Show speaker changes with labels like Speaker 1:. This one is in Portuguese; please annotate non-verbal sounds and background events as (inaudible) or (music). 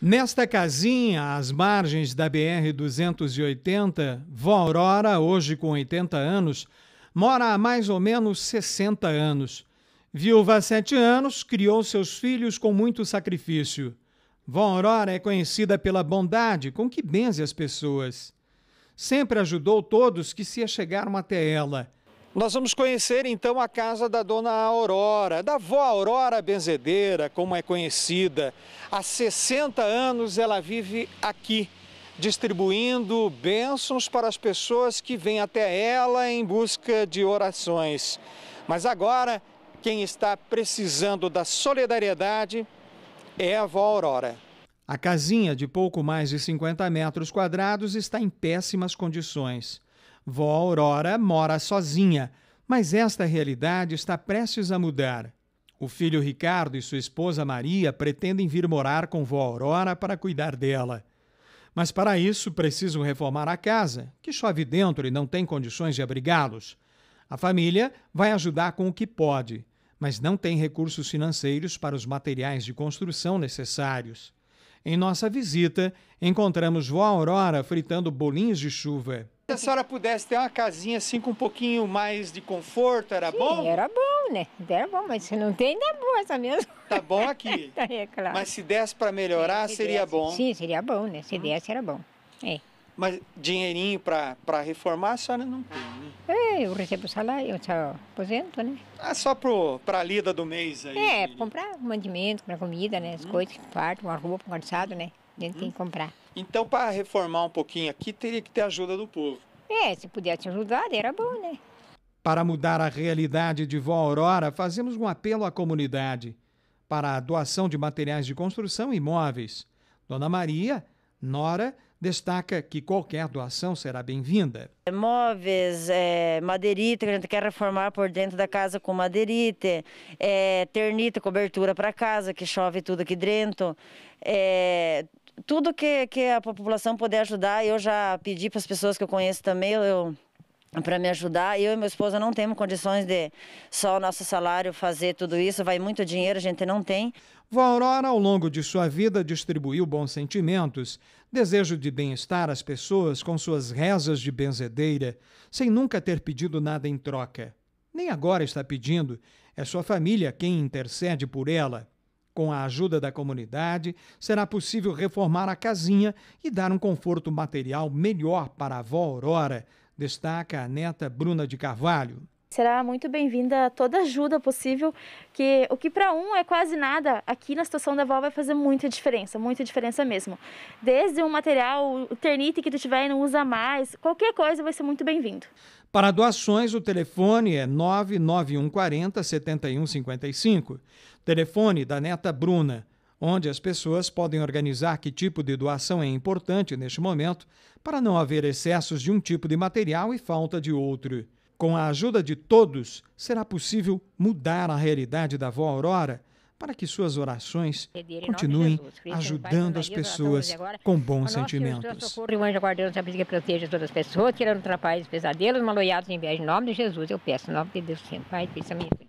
Speaker 1: Nesta casinha, às margens da BR-280, Vó Aurora, hoje com 80 anos, mora há mais ou menos 60 anos. Viúva há sete anos, criou seus filhos com muito sacrifício. Vó Aurora é conhecida pela bondade com que benze as pessoas. Sempre ajudou todos que se achegaram até ela – nós vamos conhecer então a casa da dona Aurora, da avó Aurora Benzedeira, como é conhecida. Há 60 anos ela vive aqui, distribuindo bênçãos para as pessoas que vêm até ela em busca de orações. Mas agora, quem está precisando da solidariedade é a avó Aurora. A casinha de pouco mais de 50 metros quadrados está em péssimas condições. Vó Aurora mora sozinha, mas esta realidade está prestes a mudar. O filho Ricardo e sua esposa Maria pretendem vir morar com vó Aurora para cuidar dela. Mas para isso precisam reformar a casa, que chove dentro e não tem condições de abrigá-los. A família vai ajudar com o que pode, mas não tem recursos financeiros para os materiais de construção necessários. Em nossa visita, encontramos vó Aurora fritando bolinhos de chuva. Se a senhora pudesse ter uma casinha assim com um pouquinho mais de conforto, era Sim, bom? Era bom, né? Era bom, mas se não tem, ainda é boa essa mesmo. Tá bom (laughs) aqui. tá, é claro. Mas se desse para melhorar, se seria desse. bom. Sim,
Speaker 2: seria bom, né? Se hum. desse, era bom. É.
Speaker 1: Mas dinheirinho para reformar a senhora não tem, né?
Speaker 2: É, eu recebo salário, eu só aposento, né?
Speaker 1: Ah, só para a lida do mês aí? É, de...
Speaker 2: comprar mantimento, comprar comida, né? As hum. coisas, parto, uma roupa, um calçado, né? A gente hum. tem que comprar.
Speaker 1: Então, para reformar um pouquinho aqui, teria que ter ajuda do povo.
Speaker 2: É, se pudesse ajudar, era bom, né?
Speaker 1: Para mudar a realidade de Vó Aurora, fazemos um apelo à comunidade para a doação de materiais de construção e imóveis. Dona Maria, Nora, destaca que qualquer doação será bem-vinda.
Speaker 3: Móveis, é, madeirite, que a gente quer reformar por dentro da casa com madeirite, é, ternita, cobertura para casa, que chove tudo aqui dentro. É, tudo que, que a população puder ajudar, eu já pedi para as pessoas que eu conheço também, eu para me ajudar. Eu e meu esposa não temos condições de só o nosso salário fazer tudo isso, vai muito dinheiro, a gente não tem.
Speaker 1: Vó Aurora, ao longo de sua vida, distribuiu bons sentimentos, desejo de bem-estar às pessoas com suas rezas de benzedeira, sem nunca ter pedido nada em troca. Nem agora está pedindo, é sua família quem intercede por ela. Com a ajuda da comunidade, será possível reformar a casinha e dar um conforto material melhor para a avó Aurora, destaca a neta Bruna de Carvalho
Speaker 3: será muito bem-vinda toda ajuda possível, que o que para um é quase nada, aqui na situação da avó vai fazer muita diferença, muita diferença mesmo. Desde um material, o ternite que tu tiver e não usa mais, qualquer coisa vai ser muito bem-vindo.
Speaker 1: Para doações, o telefone é 99140 7155. Telefone da neta Bruna onde as pessoas podem organizar que tipo de doação é importante neste momento, para não haver excessos de um tipo de material e falta de outro. Com a ajuda de todos, será possível mudar a realidade da avó Aurora para que suas orações continuem ajudando as pessoas com bons sentimentos.
Speaker 2: guardião proteja todas as pessoas, pesadelos, nome de Jesus, eu peço, nome de Deus, Pai,